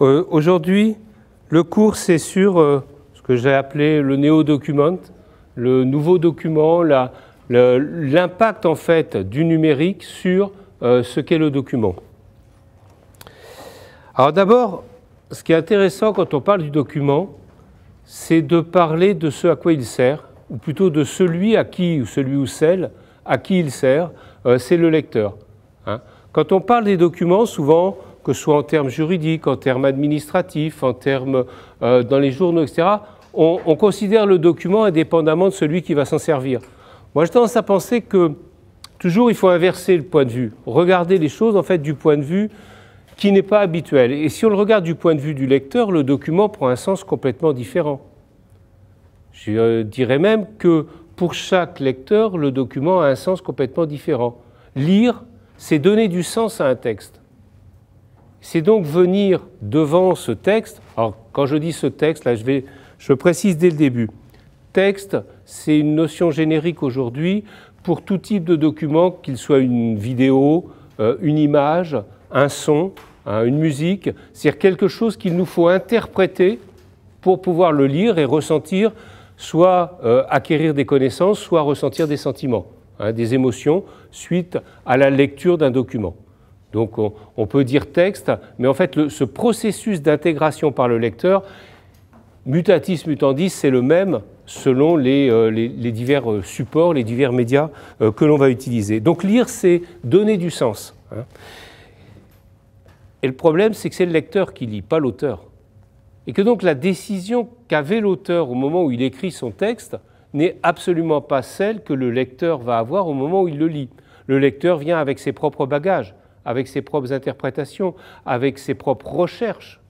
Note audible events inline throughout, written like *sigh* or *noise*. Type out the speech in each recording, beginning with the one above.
Euh, aujourd'hui, le cours, c'est sur euh, ce que j'ai appelé le néo-document, le nouveau document, l'impact en fait du numérique sur euh, ce qu'est le document. Alors d'abord, ce qui est intéressant quand on parle du document, c'est de parler de ce à quoi il sert, ou plutôt de celui à qui, ou celui ou celle à qui il sert, c'est le lecteur. Hein. Quand on parle des documents, souvent, que ce soit en termes juridiques, en termes administratifs, en termes euh, dans les journaux, etc., on, on, considère le document indépendamment de celui qui va s'en servir. Moi, j'ai tendance à penser que toujours il faut inverser le point de vue, regarder les choses en fait du point de vue qui n'est pas habituel. Et si on le regarde du point de vue du lecteur, le document prend un sens complètement différent. Je euh, dirais même que pour chaque lecteur, le document a un sens complètement différent. Lire, c'est donner du sens à un texte c'est donc venir devant ce texte. Alors, quand je dis ce texte, là, je, vais, je précise dès le début. Texte, c'est une notion générique aujourd'hui pour tout type de document, qu'il soit une vidéo, euh, une image, un son, hein, une musique. C'est-à-dire quelque chose qu'il nous faut interpréter pour pouvoir le lire et ressentir, soit euh, acquérir des connaissances, soit ressentir des sentiments, hein, des émotions suite à la lecture d'un document. Donc on, peut dire texte, mais en fait ce processus d'intégration par le lecteur, mutatis mutandis, c'est le même selon les, euh, divers euh, supports, les divers médias euh, que l'on va utiliser. Donc lire, c'est donner du sens. Hein. Et le problème, c'est que c'est le lecteur qui lit, pas l'auteur. Et que donc la décision qu'avait l'auteur au moment où il écrit son texte n'est absolument pas celle que le lecteur va avoir au moment où il le lit. Le lecteur vient avec ses propres bagages avec ses propres interprétations, avec ses propres recherches.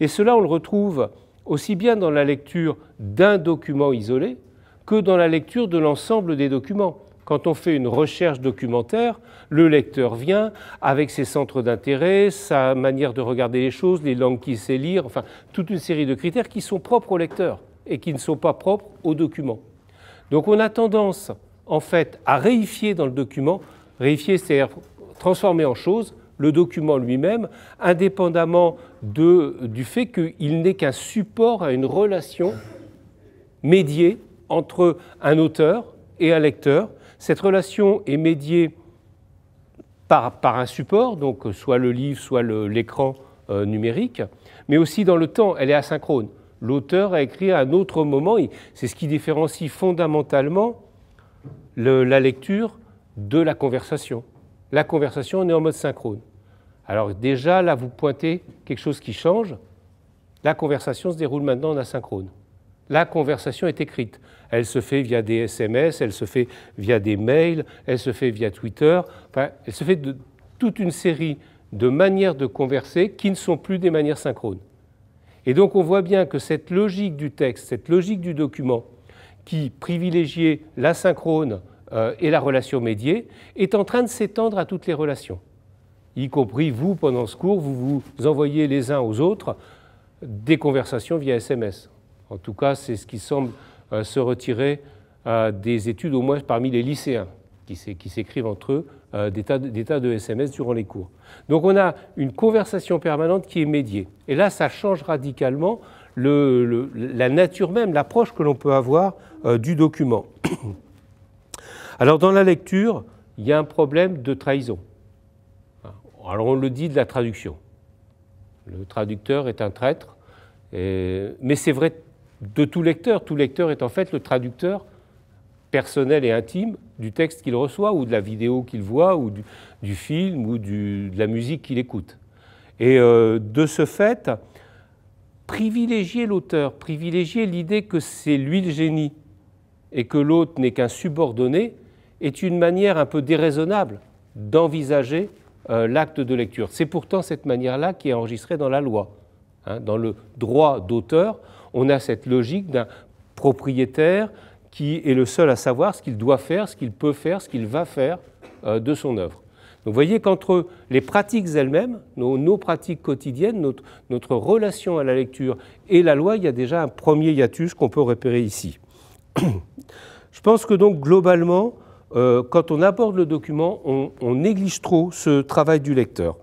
Et cela, on le retrouve aussi bien dans la lecture d'un document isolé que dans la lecture de l'ensemble des documents. Quand on fait une recherche documentaire, le lecteur vient avec ses centres d'intérêt, sa manière de regarder les choses, les langues qu'il sait lire, enfin toute une série de critères qui sont propres au lecteur et qui ne sont pas propres au document. Donc on a tendance en fait à réifier dans le document, réifier c'est-à-dire transformer en chose le document lui-même, indépendamment du fait qu'il n'est qu'un support à une relation médiée entre un auteur et un lecteur. Cette relation est médiée par, un support, donc soit le livre, soit l'écran euh, numérique, mais aussi dans le temps, elle est asynchrone. L'auteur a écrit à un autre moment, c'est ce qui différencie fondamentalement la lecture de la conversation la conversation, est en mode synchrone. Alors déjà, là, vous pointez quelque chose qui change. La conversation se déroule maintenant en asynchrone. La conversation est écrite. Elle se fait via des SMS, elle se fait via des mails, elle se fait via Twitter. elle se fait de toute une série de manières de converser qui ne sont plus des manières synchrones. Et donc on voit bien que cette logique du texte, cette logique du document, qui privilégiait l'asynchrone, euh, et la relation médiée est en train de s'étendre à toutes les relations, y compris vous, pendant ce cours, vous vous envoyez les uns aux autres des conversations via SMS. En tout cas, c'est ce qui semble euh, se retirer euh, des études, au moins parmi les lycéens, qui s'écrivent entre eux des tas, de, SMS durant les cours. Donc on a une conversation permanente qui est médiée. Et là, ça change radicalement la nature même, l'approche que l'on peut avoir du document. Alors dans la lecture, il y a un problème de trahison. Alors on le dit de la traduction. Le traducteur est un traître, mais c'est vrai de tout lecteur. Tout lecteur est en fait le traducteur personnel et intime du texte qu'il reçoit, ou de la vidéo qu'il voit, ou du, film, ou de la musique qu'il écoute. Et euh, de ce fait, privilégier l'auteur, privilégier l'idée que c'est lui le génie et que l'autre n'est qu'un subordonné, est une manière un peu déraisonnable d'envisager euh, l'acte de lecture. C'est pourtant cette manière-là qui est enregistrée dans la loi. Hein, dans le droit d'auteur, on a cette logique d'un propriétaire qui est le seul à savoir ce qu'il doit faire, ce qu'il peut faire, ce qu'il va faire euh, de son œuvre. Donc vous voyez qu'entre les pratiques elles-mêmes, nos, pratiques quotidiennes, notre, notre relation à la lecture et la loi, il y a déjà un premier hiatus qu'on peut repérer ici. *clears throat* Je pense que donc globalement, euh, quand on aborde le document, on, néglige trop ce travail du lecteur.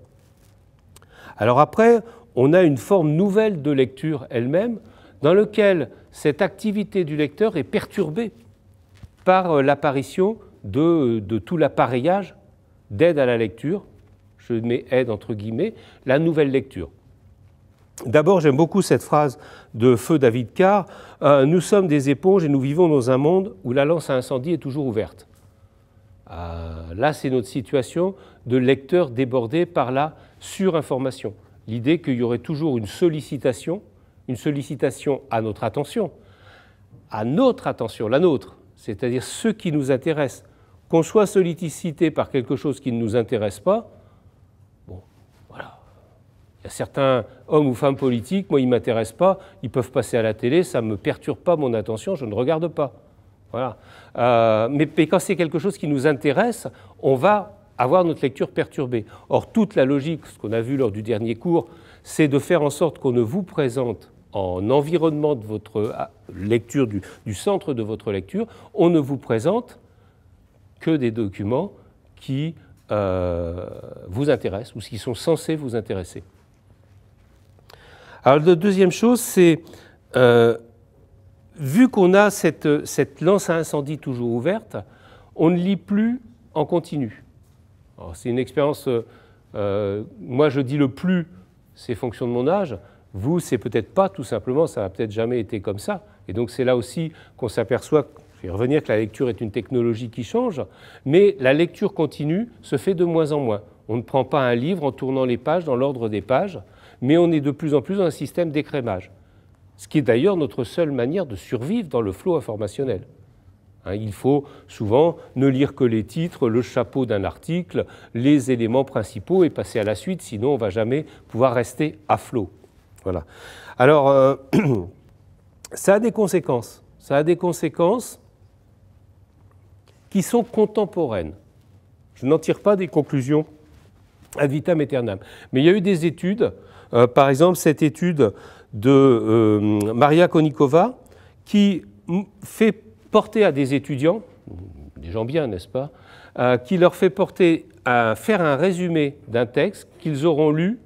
Alors après, on a une forme nouvelle de lecture elle-même, dans laquelle cette activité du lecteur est perturbée par euh, l'apparition euh, de, tout l'appareillage d'aide à la lecture, je mets aide entre guillemets, la nouvelle lecture. D'abord, j'aime beaucoup cette phrase de Feu David Carr Nous sommes des éponges et nous vivons dans un monde où la lance à incendie est toujours ouverte. Euh, là, c'est notre situation de lecteur débordé par la surinformation. L'idée qu'il y aurait toujours une sollicitation, une sollicitation à notre attention, à notre attention, la nôtre, c'est-à-dire ce qui nous intéresse. Qu'on soit sollicité par quelque chose qui ne nous intéresse pas, bon, voilà. Il y a certains hommes ou femmes politiques, moi, ils ne m'intéressent pas, ils peuvent passer à la télé, ça ne me perturbe pas mon attention, je ne regarde pas. Euh, mais, quand c'est quelque chose qui nous intéresse, on va avoir notre lecture perturbée. Or, toute la logique, ce qu'on a vu lors du dernier cours, c'est de faire en sorte qu'on ne vous présente en environnement de votre euh, lecture, du, centre de votre lecture, on ne vous présente que des documents qui euh, vous intéressent ou qui sont censés vous intéresser. Alors la deuxième chose, c'est vu qu'on a cette, lance à incendie toujours ouverte, on ne lit plus en continu. C'est une expérience, euh, euh, moi je dis le plus, c'est fonction de mon âge, vous c'est peut-être pas tout simplement, ça n'a peut-être jamais été comme ça. Et donc c'est là aussi qu'on s'aperçoit, je vais revenir, que la lecture est une technologie qui change, mais la lecture continue se fait de moins en moins. On ne prend pas un livre en tournant les pages dans l'ordre des pages, mais on est de plus en plus dans un système d'écrémage ce qui est d'ailleurs notre seule manière de survivre dans le flot informationnel. Hein, il faut souvent ne lire que les titres, le chapeau d'un article, les éléments principaux et passer à la suite, sinon on ne va jamais pouvoir rester à flot. Voilà. Alors, euh, *clears throat* ça a des conséquences. Ça a des conséquences qui sont contemporaines. Je n'en tire pas des conclusions ad vitam aeternam. Mais il y a eu des études, euh, par exemple cette étude de euh, Maria Konikova, qui fait porter à des étudiants, des gens bien, n'est-ce pas, euh, qui leur fait porter à faire un résumé d'un texte qu'ils auront lu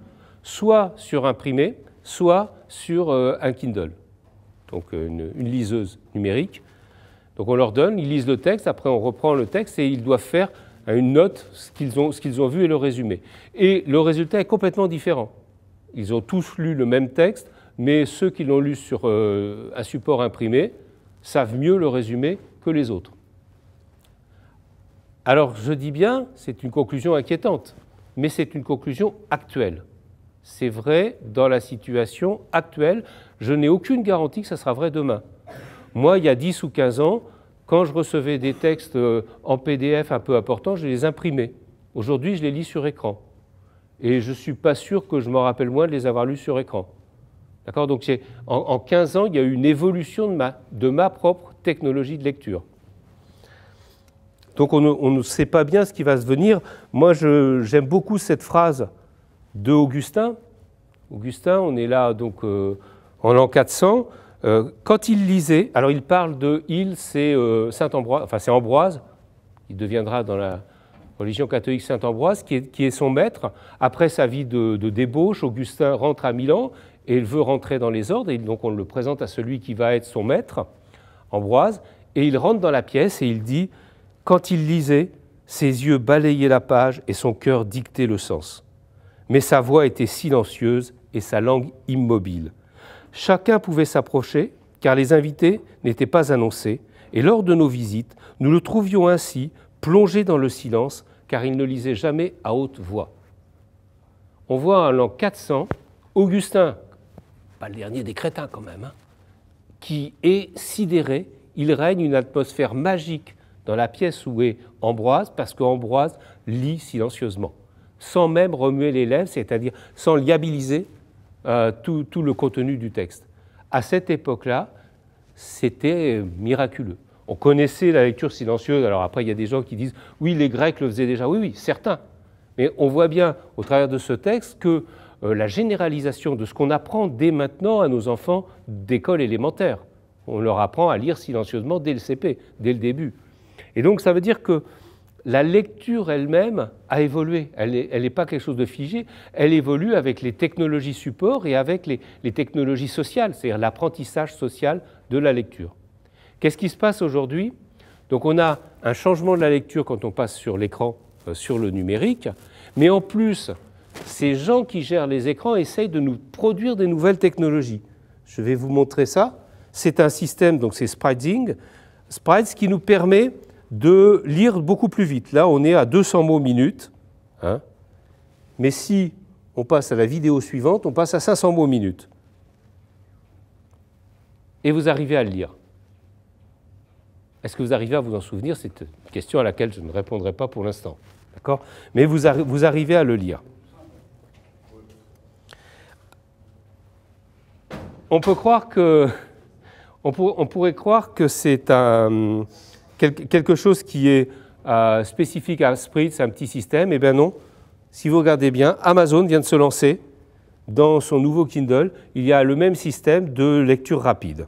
soit sur imprimé, soit sur euh, un Kindle, donc une, liseuse numérique. Donc on leur donne, ils lisent le texte, après on reprend le texte et ils doivent faire une note, ce qu'ils ont, ce qu'ils ont vu et le résumé. Et le résultat est complètement différent. Ils ont tous lu le même texte, mais ceux qui l'ont lu sur euh, un support imprimé savent mieux le résumer que les autres. Alors je dis bien, c'est une conclusion inquiétante, mais c'est une conclusion actuelle. C'est vrai dans la situation actuelle. Je n'ai aucune garantie que ça sera vrai demain. Moi, il y a 10 ou 15 ans, quand je recevais des textes euh, en PDF un peu importants, je les imprimais. Aujourd'hui, je les lis sur écran. Et je ne suis pas sûr que je m'en rappelle moins de les avoir lus sur écran. D'accord Donc en, en, 15 ans, il y a eu une évolution de ma, de ma propre technologie de lecture. Donc on ne, sait pas bien ce qui va se venir. Moi, j'aime beaucoup cette phrase de Augustin. Augustin, on est là donc euh, en l'an 400. Euh, quand il lisait, alors il parle de il, c'est euh, Saint Ambroise, enfin c'est Ambroise, il deviendra dans la religion catholique Saint Ambroise, qui est, son maître. Après sa vie de, de débauche, Augustin rentre à Milan et il veut rentrer dans les ordres, et donc on le présente à celui qui va être son maître, Ambroise, et il rentre dans la pièce et il dit, quand il lisait, ses yeux balayaient la page et son cœur dictait le sens. Mais sa voix était silencieuse et sa langue immobile. Chacun pouvait s'approcher, car les invités n'étaient pas annoncés, et lors de nos visites, nous le trouvions ainsi, plongé dans le silence, car il ne lisait jamais à haute voix. On voit en l'an 400, Augustin, pas le dernier des crétins quand même, hein, qui est sidéré. Il règne une atmosphère magique dans la pièce où est Ambroise, parce qu'Ambroise lit silencieusement, sans même remuer les lèvres, c'est-à-dire sans liabiliser euh, tout, tout le contenu du texte. À cette époque-là, c'était miraculeux. On connaissait la lecture silencieuse. Alors après, il y a des gens qui disent oui, les Grecs le faisaient déjà. Oui, oui, certains. Mais on voit bien au travers de ce texte que euh, la généralisation de ce qu'on apprend dès maintenant à nos enfants d'école élémentaire. On leur apprend à lire silencieusement dès le CP, dès le début. Et donc ça veut dire que la lecture elle-même a évolué. Elle n'est pas quelque chose de figé. Elle évolue avec les technologies support et avec les, technologies sociales, c'est-à-dire l'apprentissage social de la lecture. Qu'est-ce qui se passe aujourd'hui Donc on a un changement de la lecture quand on passe sur l'écran, euh, sur le numérique, mais en plus, ces gens qui gèrent les écrans essayent de nous produire des nouvelles technologies. Je vais vous montrer ça. C'est un système, donc c'est Spriding Sprites qui nous permet de lire beaucoup plus vite. Là, on est à 200 mots minute. Hein. Mais si on passe à la vidéo suivante, on passe à 500 mots minute. Et vous arrivez à le lire. Est-ce que vous arrivez à vous en souvenir C'est une question à laquelle je ne répondrai pas pour l'instant. D'accord Mais vous arrivez à le lire. on peut on, pourrait croire que c'est quelque chose qui est euh, spécifique à Spritz, un petit système. Eh bien non. Si vous regardez bien, Amazon vient de se lancer dans son nouveau Kindle. Il y a le même système de lecture rapide.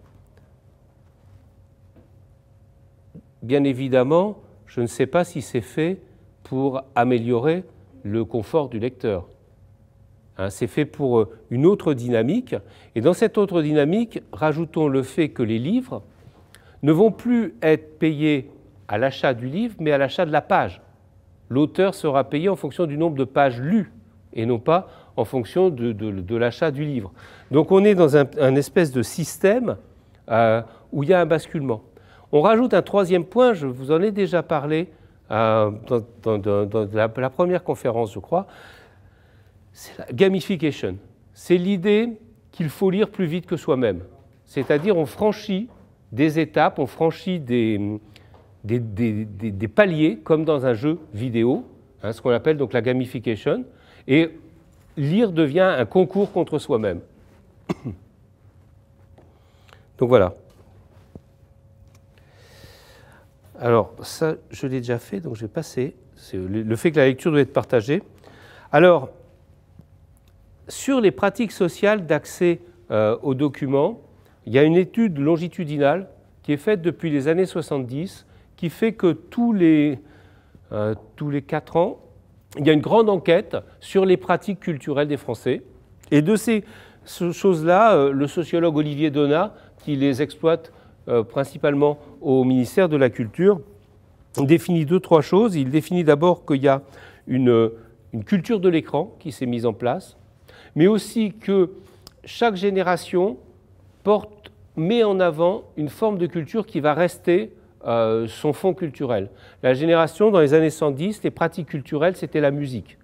Bien évidemment, je ne sais pas si c'est fait pour améliorer le confort du lecteur. Hein, c'est fait pour euh, une autre dynamique. Et dans cette autre dynamique, rajoutons le fait que les livres ne vont plus être payés à l'achat du livre, mais à l'achat de la page. L'auteur sera payé en fonction du nombre de pages lues et non pas en fonction de, l'achat du livre. Donc on est dans un, espèce de système euh, où il y a un basculement. On rajoute un troisième point, je vous en ai déjà parlé euh, dans, la première conférence, je crois, c'est la gamification. C'est l'idée qu'il faut lire plus vite que soi-même. C'est-à-dire on franchit des étapes, on franchit des, des, paliers comme dans un jeu vidéo, hein, ce qu'on appelle donc la gamification, et lire devient un concours contre soi-même. *coughs* Donc voilà. Alors ça, je l'ai déjà fait, donc je vais passer. Le fait que la lecture doit être partagée. Alors, sur les pratiques sociales d'accès euh, aux documents, il y a une étude longitudinale qui est faite depuis les années 70 qui fait que euh, tous les, quatre ans, il y a une grande enquête sur les pratiques culturelles des Français. Et de ces choses-là, euh, le sociologue Olivier Donat, qui les exploite principalement au ministère de la Culture, définit deux, trois choses. Il définit d'abord qu'il y a une culture de l'écran qui s'est mise en place mais aussi que chaque génération met en avant une forme de culture qui va rester euh, son fond culturel. La génération, dans les années 110, les pratiques culturelles, c'était la musique.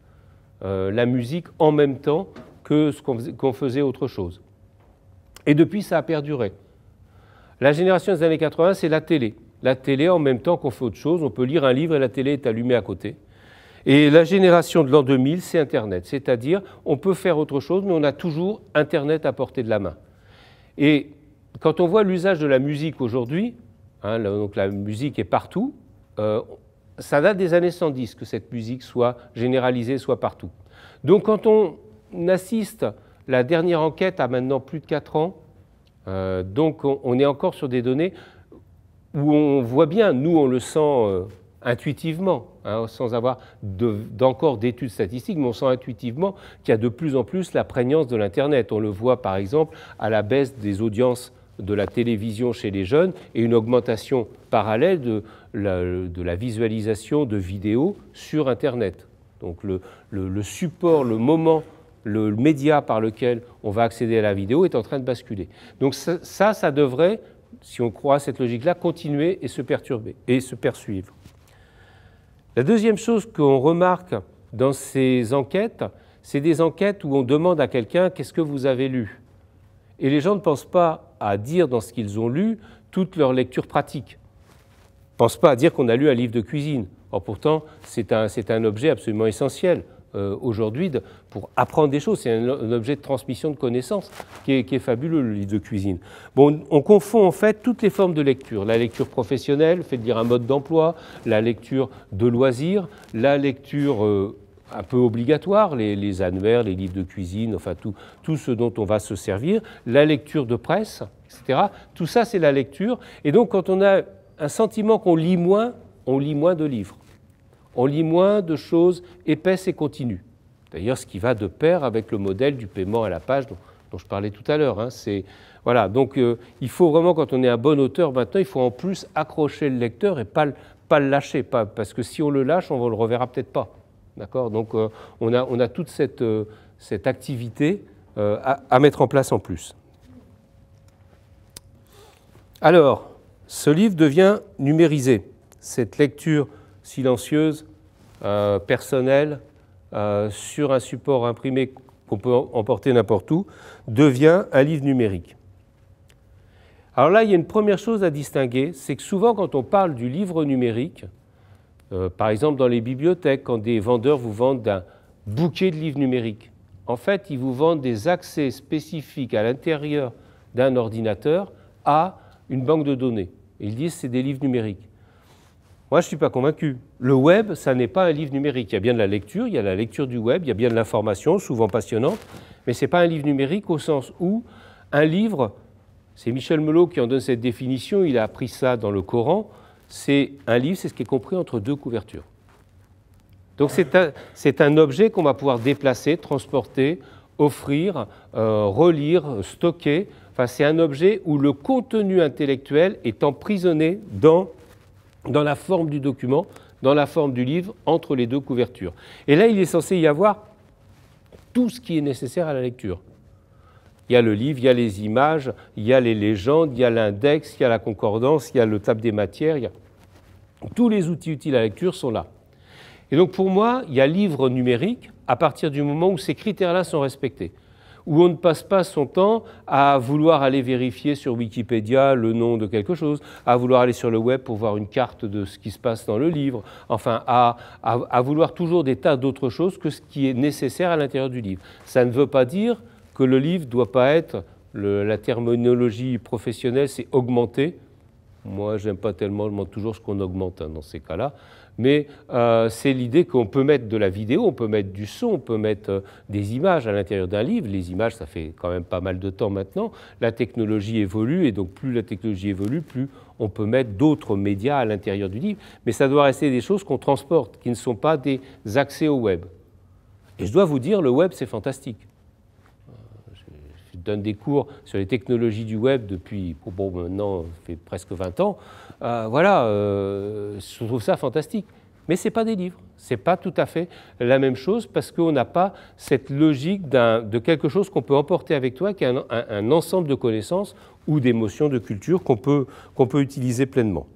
Euh, la musique en même temps que ce qu'on faisait autre chose. Et depuis, ça a perduré. La génération des années 80, c'est la télé. La télé, en même temps qu'on fait autre chose, on peut lire un livre et la télé est allumée à côté. Et la génération de l'an 2000, c'est Internet. C'est-à-dire, on peut faire autre chose, mais on a toujours Internet à portée de la main. Et quand on voit l'usage de la musique aujourd'hui, hein, donc la musique est partout, euh, ça date des années 110 que cette musique soit généralisée, soit partout. Donc quand on assiste, la dernière enquête a maintenant plus de 4 ans, euh, donc on, est encore sur des données où on voit bien, nous on le sent euh, intuitivement, Hein, sans avoir d'encore d'études statistiques, mais on sent intuitivement qu'il y a de plus en plus la prégnance de l'Internet. On le voit par exemple à la baisse des audiences de la télévision chez les jeunes et une augmentation parallèle de la, visualisation de vidéos sur Internet. Donc le, support, le moment le média par lequel on va accéder à la vidéo est en train de basculer. Donc ça, ça, ça devrait, si on croit à cette logique-là, continuer et se perturber et se poursuivre. La deuxième chose qu'on remarque dans ces enquêtes, c'est des enquêtes où on demande à quelqu'un qu'est-ce que vous avez lu. Et les gens ne pensent pas à dire dans ce qu'ils ont lu toute leur lecture pratique. Ne pensent pas à dire qu'on a lu un livre de cuisine. Or pourtant, c'est un objet absolument essentiel. Euh, aujourd'hui pour apprendre des choses. C'est un, objet de transmission de connaissances qui est, fabuleux, le livre de cuisine. Bon, on, confond en fait toutes les formes de lecture. La lecture professionnelle, fait de lire un mode d'emploi, la lecture de loisirs, la lecture... Euh, un peu obligatoire, les, les, annuaires, les livres de cuisine, enfin tout, tout ce dont on va se servir, la lecture de presse, etc. Tout ça, c'est la lecture. Et donc, quand on a un sentiment qu'on lit moins, on lit moins de livres. On lit moins de choses épaisses et continues. D'ailleurs, ce qui va de pair avec le modèle du paiement à la page dont, je parlais tout à l'heure. Hein, c'est, voilà, donc euh, il faut vraiment, quand on est un bon auteur maintenant, il faut en plus accrocher le lecteur et pas, pas le lâcher, pas, parce que si on le lâche, on ne le reverra peut-être pas. D'accord Donc euh, on, a, on, a, toute cette, euh, cette activité à, à mettre en place en plus. Alors, ce livre devient numérisé. Cette lecture silencieuse, euh, personnelle, euh, sur un support imprimé qu'on peut emporter n'importe où, devient un livre numérique. Alors là, il y a une première chose à distinguer, c'est que souvent quand on parle du livre numérique, euh, par exemple dans les bibliothèques, quand des vendeurs vous vendent un bouquet de livres numériques, en fait, ils vous vendent des accès spécifiques à l'intérieur d'un ordinateur à une banque de données. Ils disent c'est des livres numériques. Moi, je ne suis pas convaincu. Le web, ça n'est pas un livre numérique. Il y a bien de la lecture, il y a la lecture du web, il y a bien de l'information, souvent passionnante, mais ce n'est pas un livre numérique au sens où un livre, c'est Michel Melot qui en donne cette définition, il a appris ça dans le Coran, c'est un livre, c'est ce qui est compris entre deux couvertures. Donc c'est un, objet qu'on va pouvoir déplacer, transporter, offrir, euh, relire, stocker. Enfin, c'est un objet où le contenu intellectuel est emprisonné dans dans la forme du document, dans la forme du livre, entre les deux couvertures. Et là, il est censé y avoir tout ce qui est nécessaire à la lecture. Il y a le livre, il y a les images, il y a les légendes, il y a l'index, il y a la concordance, il y a le table des matières. Tous les outils utiles à la lecture sont là. Et donc pour moi, il y a livre numérique à partir du moment où ces critères-là sont respectés où on ne passe pas son temps à vouloir aller vérifier sur Wikipédia le nom de quelque chose, à vouloir aller sur le web pour voir une carte de ce qui se passe dans le livre, enfin à, vouloir toujours des tas d'autres choses que ce qui est nécessaire à l'intérieur du livre. Ça ne veut pas dire que le livre ne doit pas être, la terminologie professionnelle, c'est augmenter. Moi, j'aime pas tellement toujours ce qu'on augmente hein, dans ces cas-là mais euh, c'est l'idée qu'on peut mettre de la vidéo, on peut mettre du son, on peut mettre euh, des images à l'intérieur d'un livre. Les images, ça fait quand même pas mal de temps maintenant. La technologie évolue, et donc plus la technologie évolue, plus on peut mettre d'autres médias à l'intérieur du livre. Mais ça doit rester des choses qu'on transporte, qui ne sont pas des accès au web. Et je dois vous dire, le web, c'est fantastique euh, Je donne des cours sur les technologies du web depuis, oh, bon, maintenant, fait presque 20 ans. Euh, voilà, euh, je trouve ça fantastique. Mais ce n'est pas des livres, ce n'est pas tout à fait la même chose parce qu'on n'a pas cette logique de quelque chose qu'on peut emporter avec toi, qui est un, ensemble de connaissances ou d'émotions, de culture qu'on peut, utiliser pleinement.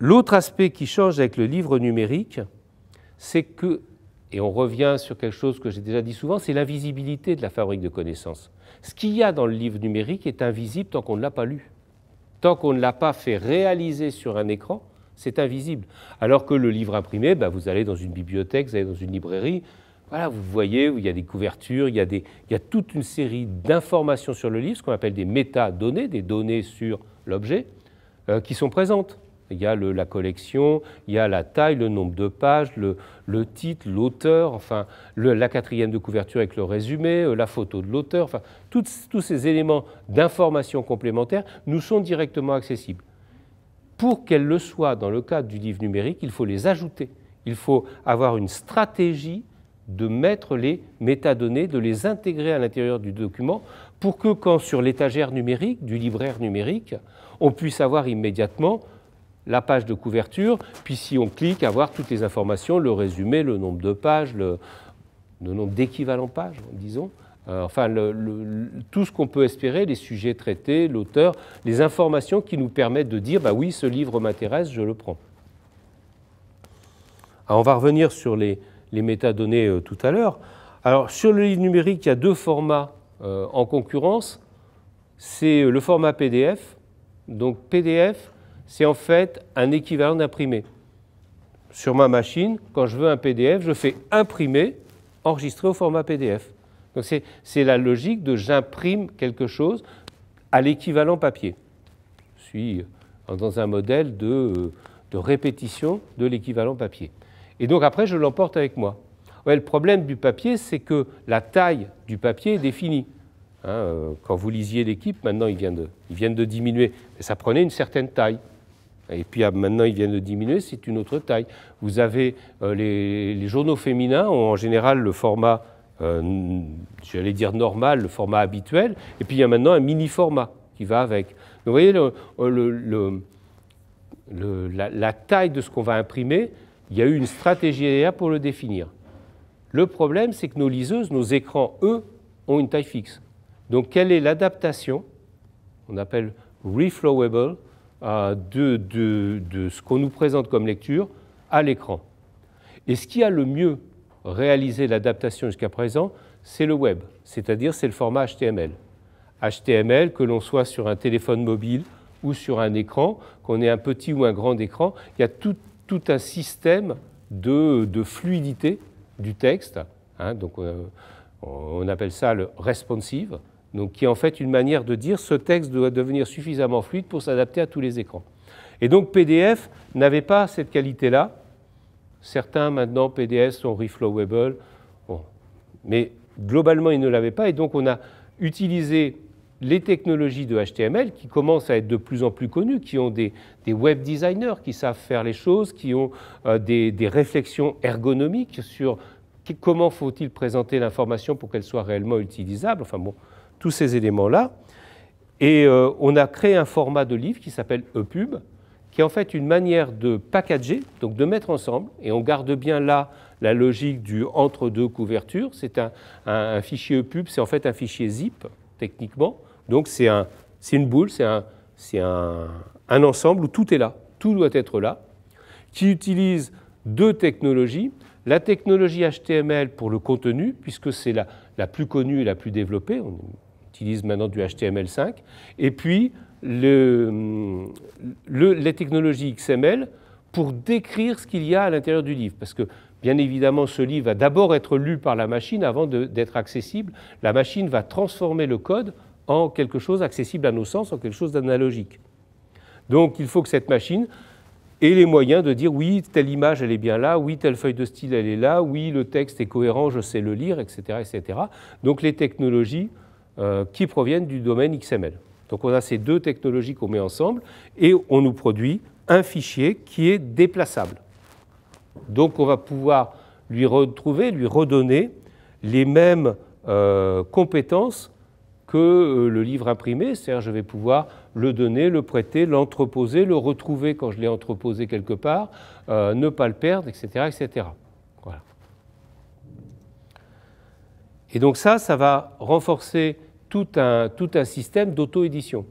L'autre aspect qui change avec le livre numérique, c'est que, et on revient sur quelque chose que j'ai déjà dit souvent, c'est l'invisibilité de la fabrique de connaissances. Ce qu'il y a dans le livre numérique est invisible tant qu'on ne l'a pas lu. Tant qu'on ne l'a pas fait réaliser sur un écran, c'est invisible. Alors que le livre imprimé, bah, vous allez dans une bibliothèque, vous allez dans une librairie, voilà, vous voyez, il y a des couvertures, il y a, des, il toute une série d'informations sur le livre, ce qu'on appelle des métadonnées, des données sur l'objet, euh, qui sont présentes. Il y a la collection, il y a la taille, le nombre de pages, le, titre, l'auteur, enfin la quatrième de couverture avec le résumé, euh, la photo de l'auteur, enfin tous ces éléments d'information complémentaires nous sont directement accessibles. Pour qu'elles le soient dans le cadre du livre numérique, il faut les ajouter. Il faut avoir une stratégie de mettre les métadonnées, de les intégrer à l'intérieur du document pour que quand sur l'étagère numérique, du libraire numérique, on puisse avoir immédiatement la page de couverture, puis si on clique, avoir toutes les informations, le résumé, le nombre de pages, le, nombre d'équivalents pages, disons, euh, enfin tout ce qu'on peut espérer, les sujets traités, l'auteur, les informations qui nous permettent de dire bah oui, ce livre m'intéresse, je le prends. Alors, ah, on va revenir sur les, métadonnées euh, tout à l'heure. Alors sur le livre numérique, il y a deux formats euh, en concurrence. C'est le format PDF. Donc PDF, c'est en fait un équivalent d'imprimer. Sur ma machine, quand je veux un PDF, je fais imprimer, enregistrer au format PDF. c'est la logique de j'imprime quelque chose à l'équivalent papier. Je suis dans un modèle de, répétition de l'équivalent papier. Et donc après, je l'emporte avec moi. le problème du papier, c'est que la taille du papier est définie. Hein, euh, quand vous lisiez l'équipe, maintenant ils viennent, de, ils viennent de diminuer, ça prenait une certaine taille. Et puis ah, maintenant, ils viennent de diminuer, c'est une autre taille. Vous avez euh, les, journaux féminins ont en général le format, euh, j'allais dire normal, le format habituel, et puis il y a maintenant un mini format qui va avec. vous voyez, euh, la, la, taille de ce qu'on va imprimer, il y a eu une stratégie pour le définir. Le problème, c'est que nos liseuses, nos écrans, eux, ont une taille fixe. Donc, quelle est l'adaptation On appelle reflowable de, de ce qu'on nous présente comme lecture à l'écran. Et ce qui a le mieux réalisé l'adaptation jusqu'à présent, c'est le web, c'est-à-dire c'est le format HTML. HTML, que l'on soit sur un téléphone mobile ou sur un écran, qu'on ait un petit ou un grand écran, il y a tout, tout un système de, de, fluidité du texte. Hein, donc euh, on, appelle ça le responsive donc qui est en fait une manière de dire ce texte doit devenir suffisamment fluide pour s'adapter à tous les écrans. Et donc PDF n'avait pas cette qualité-là. Certains maintenant PDF sont reflowable, mais globalement ils ne l'avaient pas et donc on a utilisé les technologies de HTML qui commencent à être de plus en plus connues, qui ont des, web designers qui savent faire les choses, qui ont euh, des, des réflexions ergonomiques sur comment faut-il présenter l'information pour qu'elle soit réellement utilisable. Enfin bon, tous ces éléments-là. Et euh, on a créé un format de livre qui s'appelle EPUB, qui est en fait une manière de packager, donc de mettre ensemble, et on garde bien là la logique du entre-deux couvertures. C'est un, fichier EPUB, c'est en fait un fichier zip, techniquement. Donc c'est un, une boule, c'est un, un ensemble où tout est là, tout doit être là, qui utilise deux technologies. La technologie HTML pour le contenu, puisque c'est la, la, plus connue et la plus développée, utilisent maintenant du HTML5. Et puis, le, le, les technologies XML pour décrire ce qu'il y a à l'intérieur du livre. Parce que, bien évidemment, ce livre va d'abord être lu par la machine avant d'être accessible. La machine va transformer le code en quelque chose accessible à nos sens, en quelque chose d'analogique. Donc, il faut que cette machine ait les moyens de dire oui, telle image, elle est bien là, oui, telle feuille de style, elle est là, oui, le texte est cohérent, je sais le lire, etc. etc. Donc les technologies euh, qui proviennent du domaine XML. Donc on a ces deux technologies qu'on met ensemble et on nous produit un fichier qui est déplaçable. Donc on va pouvoir lui retrouver, lui redonner les mêmes euh, compétences que euh, le livre imprimé, c'est-à-dire je vais pouvoir le donner, le prêter, l'entreposer, le retrouver quand je l'ai entreposé quelque part, ne pas le perdre, etc. etc. Et donc ça, ça va renforcer tout un, tout un système d'auto-édition.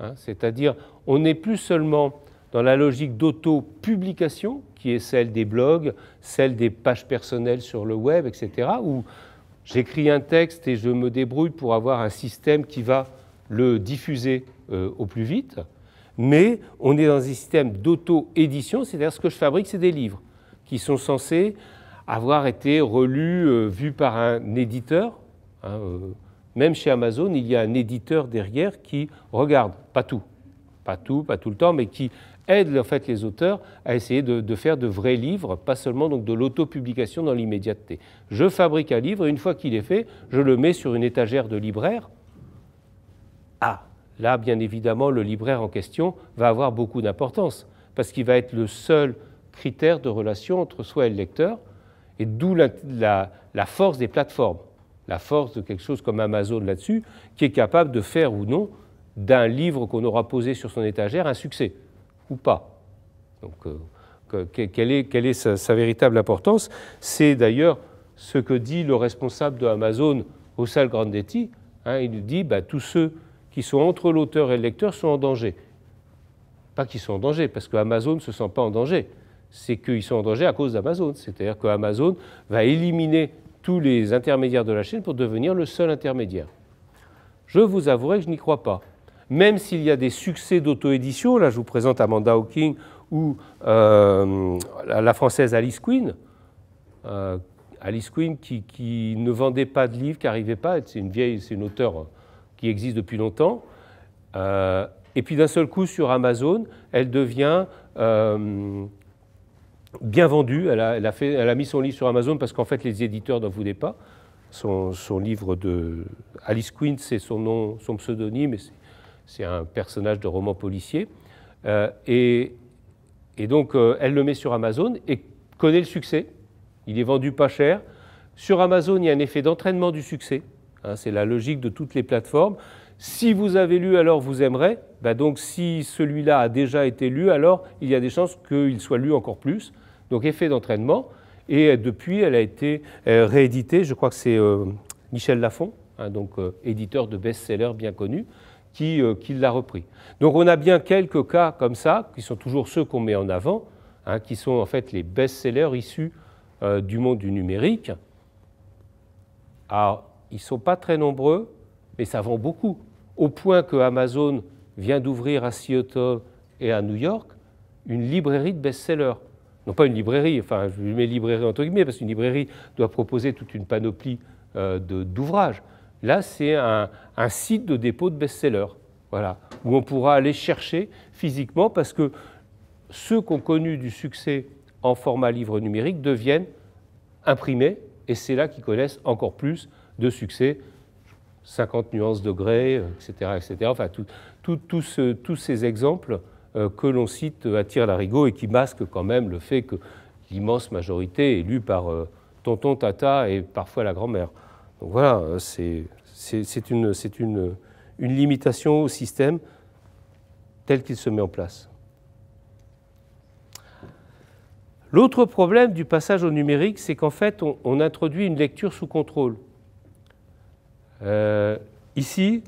Hein. C'est-à-dire, on n'est plus seulement dans la logique d'auto-publication, qui est celle des blogs, celle des pages personnelles sur le web, etc., où j'écris un texte et je me débrouille pour avoir un système qui va le diffuser euh, au plus vite, mais on est dans un système d'auto-édition, c'est-à-dire ce que je fabrique, c'est des livres qui sont censés avoir été relu, euh, vu par un éditeur. Hein, euh, même chez Amazon, il y a un éditeur derrière qui regarde, pas tout, pas tout, pas tout le temps, mais qui aide en fait les auteurs à essayer de, faire de vrais livres, pas seulement donc de l'autopublication dans l'immédiateté. Je fabrique un livre une fois qu'il est fait, je le mets sur une étagère de libraire. Ah, là bien évidemment, le libraire en question va avoir beaucoup d'importance parce qu'il va être le seul critère de relation entre soi et le lecteur. Et d'où la, force des plateformes, la force de quelque chose comme Amazon là-dessus, qui est capable de faire ou non d'un livre qu'on aura posé sur son étagère un succès, ou pas. Donc, euh, quelle est, sa, véritable importance C'est d'ailleurs ce que dit le responsable de Amazon, Ossal Grandetti. Hein, il dit bah, tous ceux qui sont entre l'auteur et le lecteur sont en danger. Pas qu'ils sont en danger, parce qu'Amazon Amazon ne se sent pas en danger c'est qu'ils sont en danger à cause d'Amazon. C'est-à-dire qu'Amazon va éliminer tous les intermédiaires de la chaîne pour devenir le seul intermédiaire. Je vous avouerai que je n'y crois pas. Même s'il y a des succès d'auto-édition, là je vous présente Amanda Hawking ou euh, la française Alice Queen. Euh, Alice Queen, qui, ne vendait pas de livres, qui n'arrivait pas, c'est une vieille, c'est une auteure qui existe depuis longtemps. Euh, et puis d'un seul coup sur Amazon, elle devient bien vendu, Elle a, mis son livre sur Amazon parce qu'en fait, les éditeurs n'en voulaient pas. Son, livre de Alice Quinn, c'est son nom, son pseudonyme, c'est un personnage de roman policier. Euh, et, donc, euh, elle le met sur Amazon et connaît le succès. Il est vendu pas cher. Sur Amazon, il y a un effet d'entraînement du succès. Hein, c'est la logique de toutes les plateformes. Si vous avez lu, alors vous aimerez. Bah, donc, si celui-là a déjà été lu, alors il y a des chances qu'il soit lu encore plus donc effet d'entraînement. Et euh, depuis, elle a été euh, rééditée, je crois que c'est euh, Michel Lafon, hein, donc éditeur de best-sellers bien connu, qui, l'a repris. Donc on a bien quelques cas comme ça, qui sont toujours ceux qu'on met en avant, hein, qui sont en fait les best-sellers issus du monde du numérique. Alors, ils ne sont pas très nombreux, mais ça vend beaucoup. Au point que Amazon vient d'ouvrir à Seattle et à New York une librairie de best-sellers non pas une librairie, enfin je mets librairie entre guillemets, parce qu'une librairie doit proposer toute une panoplie euh, d'ouvrages. Là, c'est un, site de dépôt de best-sellers, voilà, où on pourra aller chercher physiquement, parce que ceux qui ont connu du succès en format livre numérique deviennent imprimés, et c'est là qu'ils connaissent encore plus de succès. 50 nuances de etc., euh, etc. Enfin, tous ces exemples euh, que l'on cite euh, attire la larigot et qui masque quand même le fait que l'immense majorité est lue par euh, tonton, tata et parfois la grand-mère. Donc voilà, c'est une, une, une limitation au système tel qu'il se met en place. L'autre problème du passage au numérique, c'est qu'en fait, on, introduit une lecture sous contrôle. ici,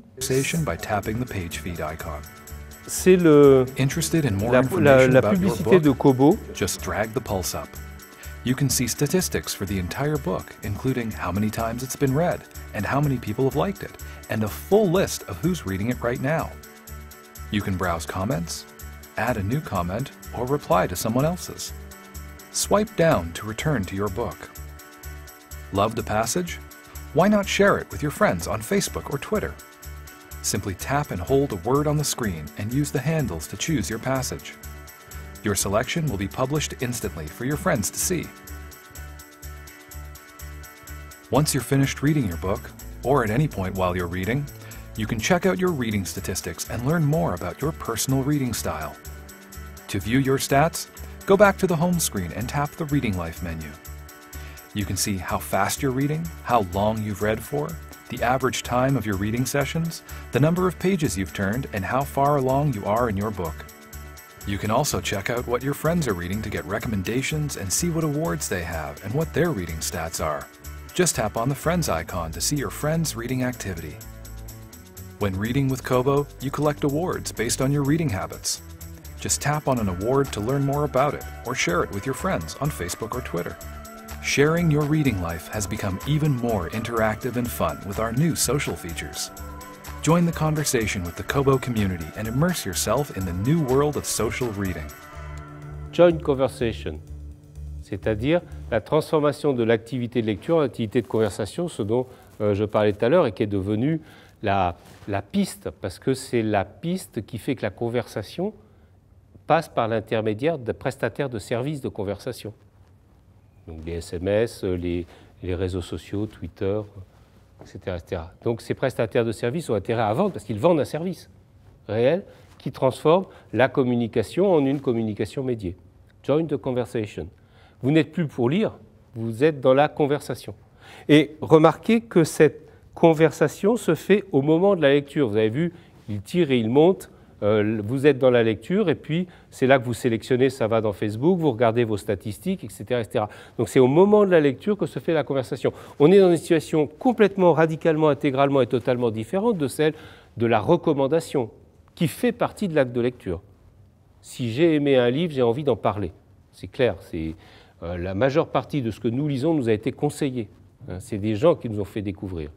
c'est le la, la, la publicité de Kobo. Just drag the pulse up. You can see statistics for the entire book, including how many times it's been read and how many people have liked it, and a full list of who's reading it right now. You can browse comments, add a new comment, or reply to someone else's. Swipe down to return to your book. Loved a passage? Why not share it with your friends on Facebook or Twitter? Simply tap and hold a word on the screen and use the handles to choose your passage. Your selection will be published instantly for your friends to see. Once you're finished reading your book, or at any point while you're reading, you can check out your reading statistics and learn more about your personal reading style. To view your stats, go back to the home screen and tap the Reading Life menu. You can see how fast you're reading, how long you've read for, the average time of your reading sessions, the number of pages you've turned, and how far along you are in your book. You can also check out what your friends are reading to get recommendations and see what awards they have and what their reading stats are. Just tap on the Friends icon to see your friends' reading activity. When reading with Kobo, you collect awards based on your reading habits. Just tap on an award to learn more about it or share it with your friends on Facebook or Twitter. Sharing your reading life has become even more interactive and fun with our new social features. Join the conversation with the Kobo community and immerse yourself in the new world of social reading. Join conversation, c'est-à-dire la transformation de l'activité de lecture en activité de conversation, ce dont euh, je parlais tout à l'heure et qui est devenue la, la piste, parce que c'est la piste qui fait que la conversation passe par l'intermédiaire de prestataires de services de conversation donc euh, les SMS, les, réseaux sociaux, Twitter, etc., etc. Donc ces prestataires de services ont intérêt à vendre parce qu'ils vendent un service réel qui transforme la communication en une communication médiée. Join the conversation. Vous n'êtes plus pour lire, vous êtes dans la conversation. Et remarquez que cette conversation se fait au moment de la lecture. Vous avez vu, il tire et il monte euh, vous êtes dans la lecture et puis c'est là que vous sélectionnez, ça va dans Facebook, vous regardez vos statistiques, etc. etc. Donc c'est au moment de la lecture que se fait la conversation. On est dans une situation complètement, radicalement, intégralement et totalement différente de celle de la recommandation qui fait partie de l'acte de lecture. Si j'ai aimé un livre, j'ai envie d'en parler. C'est clair, euh, la majeure partie de ce que nous lisons nous a été conseillé. Hein. c'est des gens qui nous ont fait découvrir.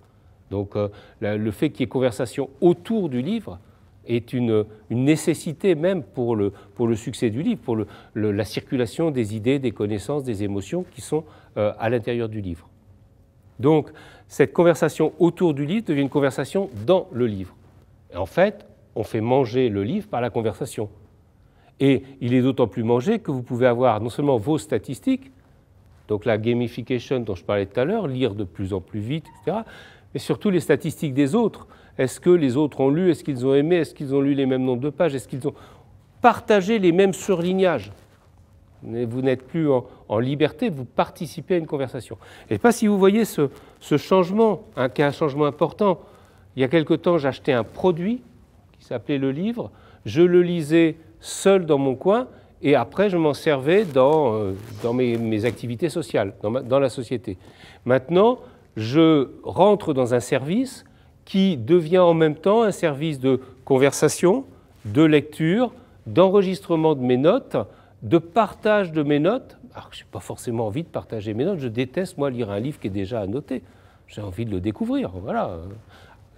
Donc euh, le fait qu'il y ait conversation autour du livre, est une, nécessité même pour le, pour le succès du livre, pour la circulation des idées, des connaissances, des émotions qui sont euh, à l'intérieur du livre. Donc, cette conversation autour du livre devient une conversation dans le livre. en fait, on fait manger le livre par la conversation. Et il est d'autant plus mangé que vous pouvez avoir non seulement vos statistiques, donc la gamification dont je parlais tout à l'heure, lire de plus en plus vite, etc. Mais surtout les statistiques des autres. Est-ce que les autres ont lu Est-ce qu'ils ont aimé Est-ce qu'ils ont lu les mêmes nombres de pages Est-ce qu'ils ont partagé les mêmes surlignages Vous n'êtes plus en, liberté, vous participez à une conversation. Et pas si vous voyez ce, changement, hein, qui est un changement important. Il y a quelque temps, j'achetais un produit qui s'appelait le livre. Je le lisais seul dans mon coin et après, je m'en servais dans, euh, dans mes, activités sociales, dans, la société. Maintenant, je rentre dans un service qui devient en même temps un service de conversation, de lecture, d'enregistrement de mes notes, de partage de mes notes. Alors, je n'ai pas forcément envie de partager mes notes. Je déteste, moi, lire un livre qui est déjà annoté. J'ai envie de le découvrir. Voilà.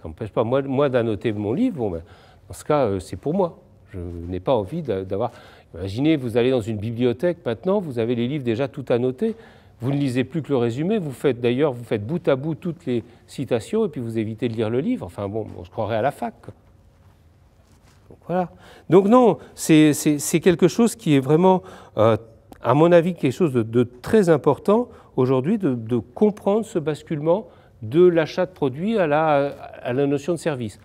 Ça n'empêche pas, moi, moi d'annoter mon livre. Bon, ben, dans ce cas, euh, c'est pour moi. Je n'ai pas envie d'avoir. Imaginez, vous allez dans une bibliothèque maintenant, vous avez les livres déjà tout annotés, vous ne lisez plus que le résumé, vous faites d'ailleurs, vous faites bout à bout toutes les citations et puis vous évitez de lire le livre. Enfin bon, je se à la fac. Donc voilà. Donc non, c'est quelque chose qui est vraiment, euh, à mon avis, quelque chose de, très important aujourd'hui, de, comprendre ce basculement de l'achat de produits à la, notion de service.